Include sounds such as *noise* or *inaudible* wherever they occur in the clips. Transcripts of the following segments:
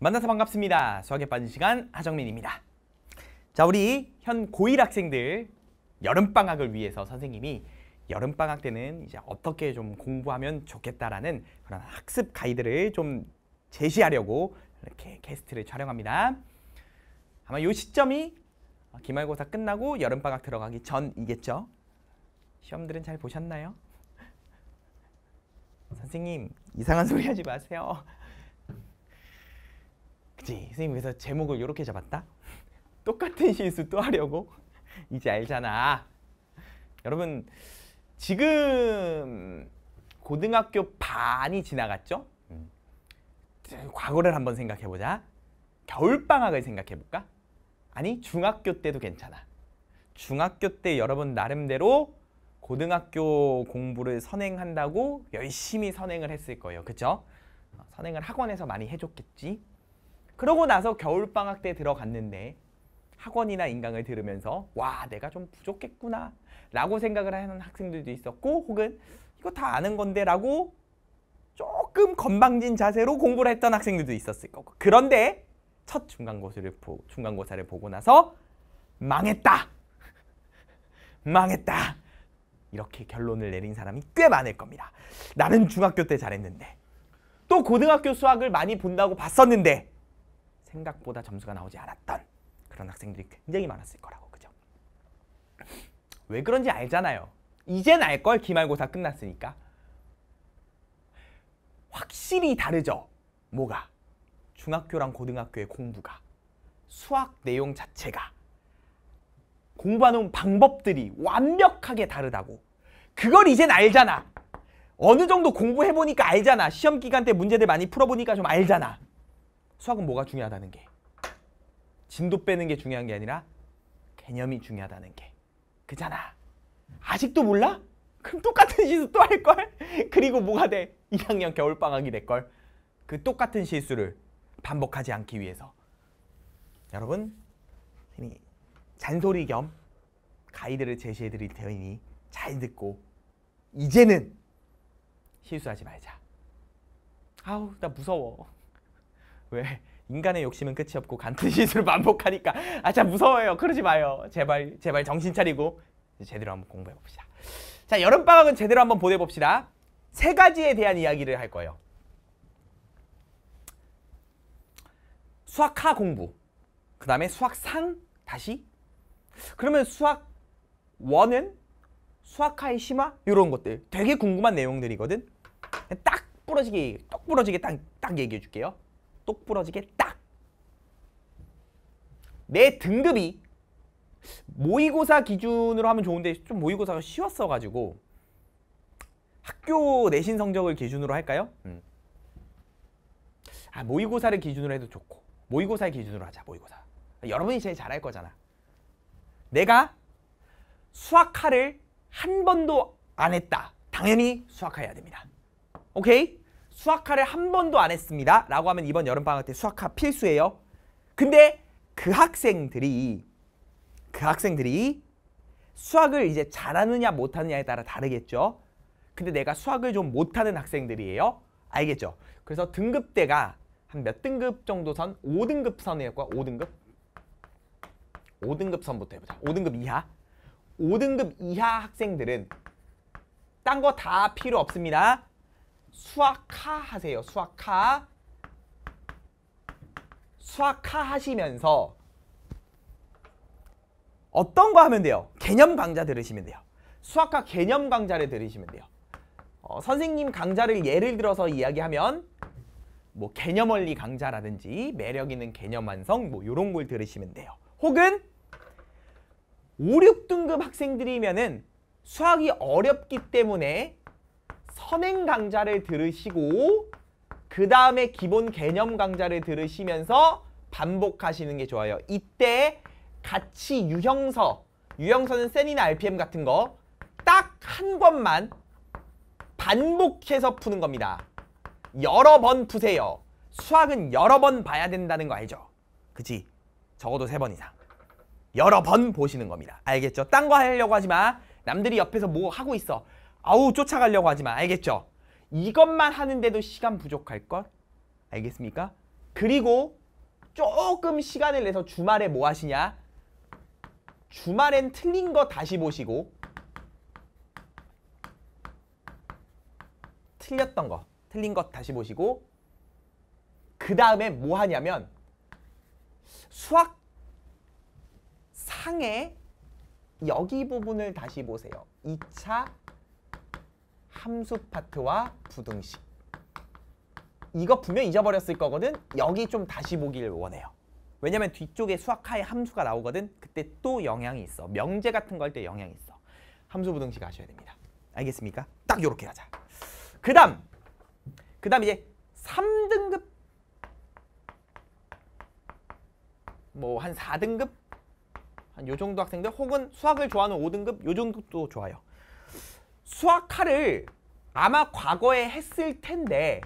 만나서 반갑습니다. 수학에 빠진 시간 하정민입니다. 자, 우리 현 고1 학생들 여름방학을 위해서 선생님이 여름방학 때는 이제 어떻게 좀 공부하면 좋겠다라는 그런 학습 가이드를 좀 제시하려고 이렇게 게스트를 촬영합니다. 아마 요 시점이 기말고사 끝나고 여름방학 들어가기 전이겠죠? 시험들은 잘 보셨나요? 선생님 이상한 소리 하지 마세요. 맞지? 선생님 그래서 제목을 이렇게 잡았다? 똑같은 실수 또 하려고? *laughs* 이제 알잖아. 여러분 지금 고등학교 반이 지나갔죠? 음. 과거를 한번 생각해보자. 겨울방학을 생각해볼까? 아니 중학교 때도 괜찮아. 중학교 때 여러분 나름대로 고등학교 공부를 선행한다고 열심히 선행을 했을 거예요. 그쵸? 선행을 학원에서 많이 해줬겠지? 그러고 나서 겨울방학 때 들어갔는데 학원이나 인강을 들으면서 와 내가 좀 부족했구나 라고 생각을 하는 학생들도 있었고 혹은 이거 다 아는 건데 라고 조금 건방진 자세로 공부를 했던 학생들도 있었을 거고 그런데 첫 중간고사를, 보, 중간고사를 보고 나서 망했다 *laughs* 망했다 이렇게 결론을 내린 사람이 꽤 많을 겁니다 나는 중학교 때 잘했는데 또 고등학교 수학을 많이 본다고 봤었는데 생각보다 점수가 나오지 않았던 그런 학생들이 굉장히 많았을 거라고 그죠? 왜 그런지 알잖아요. 이젠 알 걸 기말고사 끝났으니까. 확실히 다르죠. 뭐가? 중학교랑 고등학교의 공부가 수학 내용 자체가 공부하는 방법들이 완벽하게 다르다고 그걸 이젠 알잖아 어느 정도 공부해보니까 알잖아 시험 기간 때 문제들 많이 풀어보니까 좀 알잖아 수학은 뭐가 중요하다는 게 진도 빼는 게 중요한 게 아니라 개념이 중요하다는 게 그잖아. 아직도 몰라? 그럼 똑같은 실수 또 할걸? *laughs* 그리고 뭐가 돼? 2학년 겨울방학이 될걸? 그 똑같은 실수를 반복하지 않기 위해서 여러분 잔소리 겸 가이드를 제시해 드릴 테니 잘 듣고 이제는 실수하지 말자. 아우 나 무서워. 왜 인간의 욕심은 끝이 없고 같은 *laughs* 시술 반복하니까 아 참 무서워요. 그러지 마요. 제발 제발 정신 차리고 제대로 한번 공부해 봅시다. 자 여름 방학은 제대로 한번 보내 봅시다. 세 가지에 대한 이야기를 할 거예요. 수학하 공부, 그 다음에 수학상 다시, 그러면 수학 원은 수학하의 심화 이런 것들 되게 궁금한 내용들이거든. 딱 부러지게, 똑 부러지게 딱, 딱 얘기해 줄게요. 똑부러지게 딱! 내 등급이 모의고사 기준으로 하면 좋은데 좀 모의고사가 쉬웠어가지고 학교 내신 성적을 기준으로 할까요? 음. 아 모의고사를 기준으로 해도 좋고 모의고사를 기준으로 하자 모의고사 여러분이 제일 잘할 거잖아 내가 수학화를 한 번도 안 했다 당연히 수학화 해야 됩니다 오케이? 수학화를 한 번도 안 했습니다. 라고 하면 이번 여름방학 때 수학화 필수예요. 근데 그 학생들이 그 학생들이 수학을 이제 잘하느냐 못하느냐에 따라 다르겠죠. 근데 내가 수학을 좀 못하는 학생들이에요. 알겠죠? 그래서 등급대가 한 몇 등급 정도 선? 5등급 선이었고요. 5등급? 5등급 선부터 해보자. 5등급 이하. 5등급 이하 학생들은 딴 거 다 필요 없습니다. 수학하 하세요. 수학하. 수학하 하시면서 어떤 거 하면 돼요? 개념 강좌 들으시면 돼요. 수학과 개념 강좌를 들으시면 돼요. 어, 선생님 강좌를 예를 들어서 이야기하면 뭐 개념 원리 강좌라든지 매력 있는 개념 완성 뭐 이런 걸 들으시면 돼요. 혹은 5, 6등급 학생들이면은 수학이 어렵기 때문에 선행 강좌를 들으시고 그 다음에 기본 개념 강좌를 들으시면서 반복하시는 게 좋아요. 이때 같이 유형서, 유형서는 센이나 RPM 같은 거 딱한 권만 반복해서 푸는 겁니다. 여러 번 푸세요. 수학은 여러 번 봐야 된다는 거 알죠? 그치? 적어도 세 번 이상. 여러 번 보시는 겁니다. 알겠죠? 딴 거 하려고 하지 마. 남들이 옆에서 뭐 하고 있어. 아우 쫓아가려고 하지만 알겠죠? 이것만 하는데도 시간 부족할 것 알겠습니까? 그리고 조금 시간을 내서 주말에 뭐 하시냐? 주말엔 틀린 거 다시 보시고 틀렸던 거, 틀린 것 다시 보시고 그 다음에 뭐 하냐면 수학 상의 여기 부분을 다시 보세요. 2차 함수 파트와 부등식. 이거 분명 잊어버렸을 거거든. 여기 좀 다시 보기 원해요. 왜냐면 뒤쪽에 수학하의 함수가 나오거든. 그때 또 영향이 있어. 명제 같은 거할때 영향이 있어. 함수 부등식 아셔야 됩니다. 알겠습니까? 딱 요렇게 가자. 그 다음! 그 다음 이제 3등급 뭐 한 4등급 한 요 정도 학생들 혹은 수학을 좋아하는 5등급 요 정도도 좋아요. 수학화를 아마 과거에 했을 텐데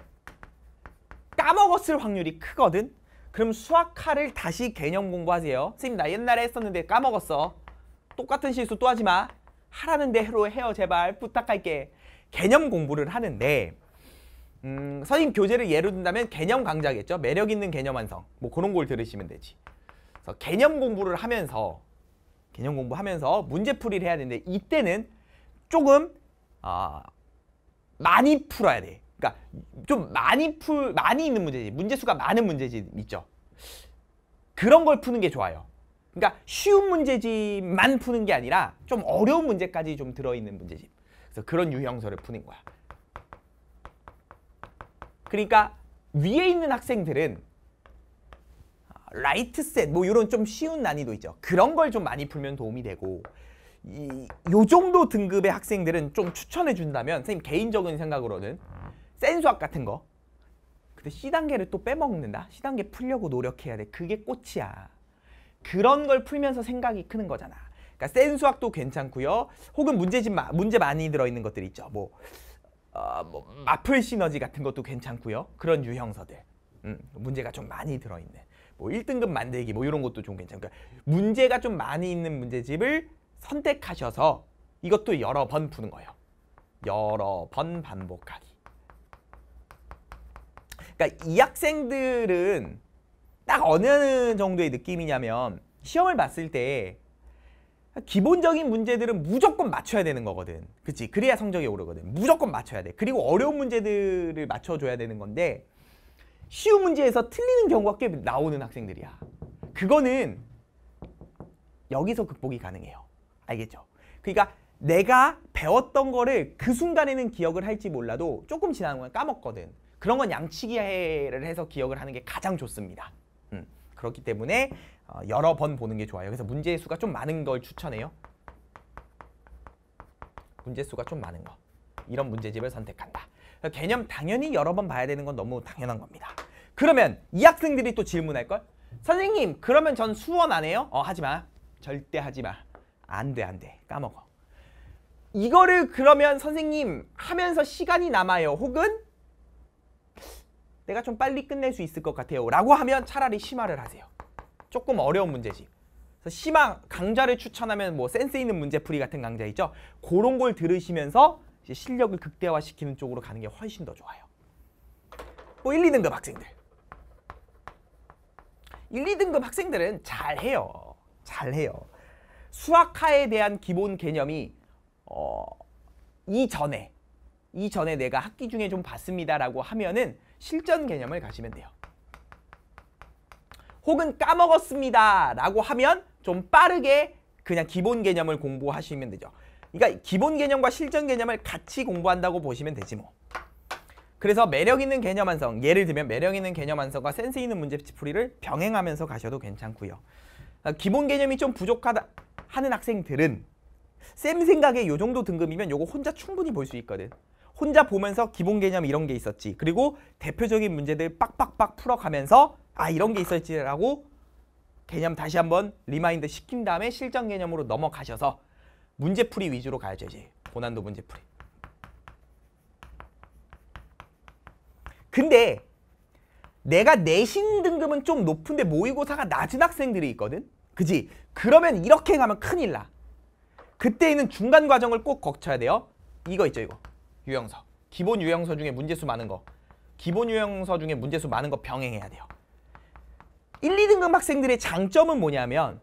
까먹었을 확률이 크거든? 그럼 수학화를 다시 개념 공부하세요. 선생님 나 옛날에 했었는데 까먹었어. 똑같은 실수 또 하지 마. 하라는 대로 해요 제발 부탁할게. 개념 공부를 하는데 음, 선생님 교재를 예로 든다면 개념 강좌겠죠. 매력 있는 개념 완성. 뭐 그런 걸 들으시면 되지. 그래서 개념 공부를 하면서 개념 공부하면서 문제풀이를 해야 되는데 이때는 조금 어, 많이 풀어야 돼. 그러니까 좀 많이 풀 많이 있는 문제지. 문제 수가 많은 문제지 있죠. 그런 걸 푸는 게 좋아요. 그러니까 쉬운 문제지만 푸는 게 아니라 좀 어려운 문제까지 좀 들어있는 문제집. 그래서 그런 유형서를 푸는 거야. 그러니까 위에 있는 학생들은 아, 라이트 셋, 뭐 이런 좀 쉬운 난이도 있죠. 그런 걸 좀 많이 풀면 도움이 되고 이, 요 정도 등급의 학생들은 좀 추천해 준다면 선생님 개인적인 생각으로는 센수학 같은 거 근데 C단계를 또 빼먹는다? C단계 풀려고 노력해야 돼. 그게 꽃이야. 그런 걸 풀면서 생각이 크는 거잖아. 그러니까 센수학도 괜찮고요. 혹은 문제집 마, 문제 많이 들어있는 것들 있죠. 뭐, 어, 뭐 마플 시너지 같은 것도 괜찮고요. 그런 유형서들. 음, 문제가 좀 많이 들어있는. 뭐 1등급 만들기 뭐 이런 것도 좀 괜찮고요. 그러니까 문제가 좀 많이 있는 문제집을 선택하셔서 이것도 여러 번 푸는 거예요. 여러 번 반복하기. 그러니까 이 학생들은 딱 어느 정도의 느낌이냐면 시험을 봤을 때 기본적인 문제들은 무조건 맞춰야 되는 거거든. 그치? 그래야 성적이 오르거든. 무조건 맞춰야 돼. 그리고 어려운 문제들을 맞춰줘야 되는 건데 쉬운 문제에서 틀리는 경우가 꽤 나오는 학생들이야. 그거는 여기서 극복이 가능해요. 알겠죠? 그러니까 내가 배웠던 거를 그 순간에는 기억을 할지 몰라도 조금 지나는 건 까먹거든. 그런 건 양치기를 해서 기억을 하는 게 가장 좋습니다. 음, 그렇기 때문에 어, 여러 번 보는 게 좋아요. 그래서 문제의 수가 좀 많은 걸 추천해요. 문제 수가 좀 많은 거. 이런 문제집을 선택한다. 개념 당연히 여러 번 봐야 되는 건 너무 당연한 겁니다. 그러면 이 학생들이 또 질문할걸? 선생님 그러면 전 수원 안 해요? 어 하지마. 절대 하지마. 안 돼, 안 돼. 까먹어. 이거를 그러면 선생님 하면서 시간이 남아요. 혹은 내가 좀 빨리 끝낼 수 있을 것 같아요. 라고 하면 차라리 심화를 하세요. 조금 어려운 문제지. 그래서 심화 강좌를 추천하면 뭐 센스 있는 문제풀이 같은 강좌 있죠. 그런 걸 들으시면서 실력을 극대화시키는 쪽으로 가는 게 훨씬 더 좋아요. 뭐 1, 2등급 학생들. 1, 2등급 학생들은 잘해요. 잘해요. 수학화에 대한 기본 개념이 어, 이전에 이전에 내가 학기 중에 좀 봤습니다라고 하면은 실전 개념을 가시면 돼요. 혹은 까먹었습니다라고 하면 좀 빠르게 그냥 기본 개념을 공부하시면 되죠. 그러니까 기본 개념과 실전 개념을 같이 공부한다고 보시면 되지 뭐. 그래서 매력 있는 개념 완성, 예를 들면 매력 있는 개념 완성과 센스 있는 문제풀이를 병행하면서 가셔도 괜찮고요. 기본 개념이 좀 부족하다, 하는 학생들은 쌤 생각에 요 정도 등급이면 요거 혼자 충분히 볼 수 있거든. 혼자 보면서 기본 개념 이런 게 있었지. 그리고 대표적인 문제들 빡빡빡 풀어가면서 아 이런 게 있었지라고 개념 다시 한번 리마인드 시킨 다음에 실전 개념으로 넘어가셔서 문제풀이 위주로 가야죠. 이제 고난도 문제풀이. 근데 내가 내신 등급은 좀 높은데 모의고사가 낮은 학생들이 있거든. 그지? 그러면 이렇게 가면 큰일 나. 그때 있는 중간 과정을 꼭 거쳐야 돼요. 이거 있죠, 이거. 유형서. 기본 유형서 중에 문제수 많은 거. 기본 유형서 중에 문제수 많은 거 병행해야 돼요. 1, 2등급 학생들의 장점은 뭐냐면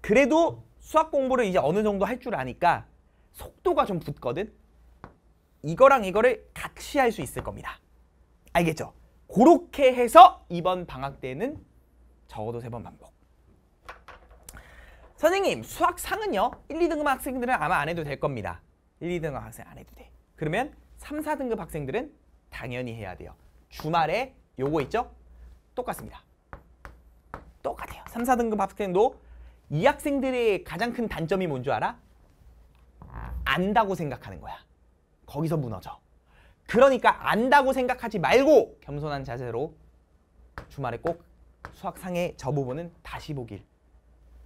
그래도 수학 공부를 이제 어느 정도 할 줄 아니까 속도가 좀 붙거든. 이거랑 이거를 같이 할 수 있을 겁니다. 알겠죠? 그렇게 해서 이번 방학 때는 적어도 세 번 반복. 선생님 수학상은요 1, 2등급 학생들은 아마 안 해도 될 겁니다. 1, 2등급 학생 안 해도 돼. 그러면 3, 4등급 학생들은 당연히 해야 돼요. 주말에 요거 있죠? 똑같습니다. 똑같아요. 3, 4등급 학생도 이 학생들의 가장 큰 단점이 뭔 줄 알아? 안다고 생각하는 거야. 거기서 무너져. 그러니까 안다고 생각하지 말고 겸손한 자세로 주말에 꼭 수학상의 저 부분은 다시 보길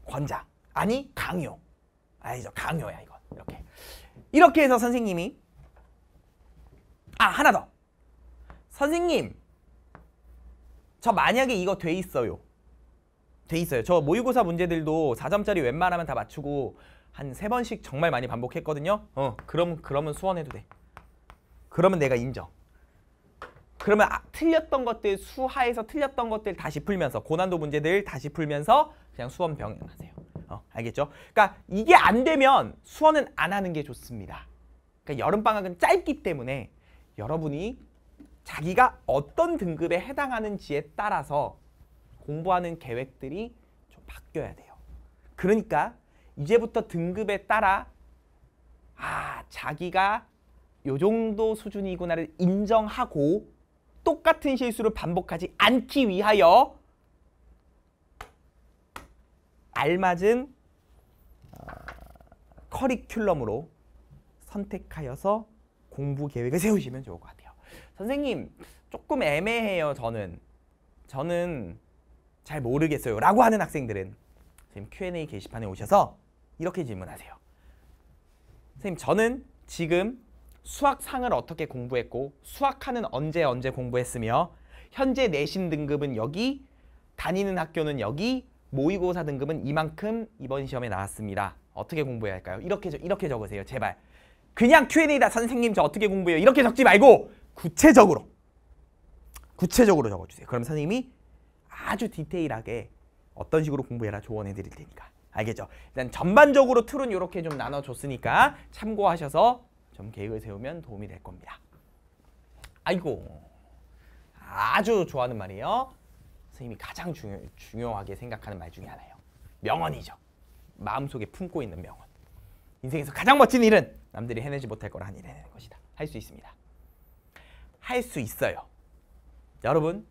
권장. 아니 강요. 아니죠. 강요야 이건. 이렇게. 이렇게 해서 선생님이 아 하나 더. 선생님 저 만약에 이거 돼 있어요. 돼 있어요. 저 모의고사 문제들도 4점짜리 웬만하면 다 맞추고 한 세 번씩 정말 많이 반복했거든요. 어, 그럼 그러면 수원해도 돼. 그러면 내가 인정. 그러면 아, 틀렸던 것들 수하에서 틀렸던 것들 다시 풀면서 고난도 문제들 다시 풀면서 그냥 수험 병행하세요. 어, 알겠죠? 그러니까 이게 안 되면 수원은 안 하는 게 좋습니다. 그러니까 여름방학은 짧기 때문에 여러분이 자기가 어떤 등급에 해당하는지에 따라서 공부하는 계획들이 좀 바뀌어야 돼요. 그러니까 이제부터 등급에 따라 아 자기가 요 정도 수준이구나를 인정하고 똑같은 실수를 반복하지 않기 위하여 알맞은 어, 커리큘럼으로 선택하여서 공부 계획을 *laughs* 세우시면 좋을 것 같아요. 선생님, 조금 애매해요, 저는. 저는 잘 모르겠어요. 라고 하는 학생들은 선생 Q&A 게시판에 오셔서 이렇게 질문하세요. 선생님, 저는 지금 수학상을 어떻게 공부했고 수학하는 언제 언제 공부했으며 현재 내신 등급은 여기, 다니는 학교는 여기, 모의고사 등급은 이만큼 이번 시험에 나왔습니다. 어떻게 공부해야 할까요? 이렇게, 이렇게 적으세요. 제발. 그냥 Q&A다. 선생님 저 어떻게 공부해요? 이렇게 적지 말고 구체적으로. 구체적으로 적어주세요. 그럼 선생님이 아주 디테일하게 어떤 식으로 공부해라 조언해 드릴 테니까. 알겠죠? 일단 전반적으로 틀은 이렇게 좀 나눠줬으니까 참고하셔서 좀 계획을 세우면 도움이 될 겁니다. 아이고 아주 좋아하는 말이에요. 선생님이 가장 중요, 중요하게 생각하는 말 중에 하나예요. 명언이죠. 마음속에 품고 있는 명언. 인생에서 가장 멋진 일은 남들이 해내지 못할 거라 일을 해내는 것이다. 할 수 있습니다. 할 수 있어요. 여러분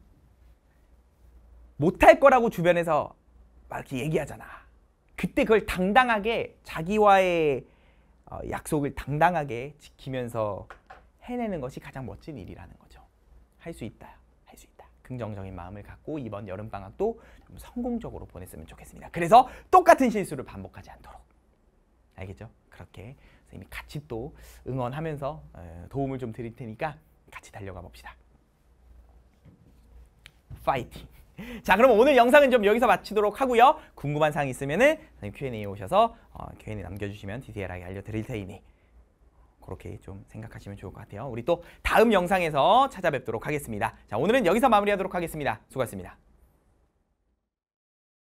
못할 거라고 주변에서 막 이렇게 얘기하잖아. 그때 그걸 당당하게 자기와의 어, 약속을 당당하게 지키면서 해내는 것이 가장 멋진 일이라는 거죠. 할 수 있다. 긍정적인 마음을 갖고 이번 여름방학도 좀 성공적으로 보냈으면 좋겠습니다. 그래서 똑같은 실수를 반복하지 않도록 알겠죠? 그렇게 선생님이 같이 또 응원하면서 어, 도움을 좀 드릴 테니까 같이 달려가 봅시다. 파이팅! *laughs* 자 그럼 오늘 영상은 좀 여기서 마치도록 하고요. 궁금한 사항 있으면 은 Q&A에 오셔서 어, Q&A 남겨주시면 디테일하게 알려드릴 테니 그렇게 좀 생각하시면 좋을 것 같아요. 우리 또 다음 영상에서 찾아뵙도록 하겠습니다. 자, 오늘은 여기서 마무리하도록 하겠습니다. 수고하셨습니다.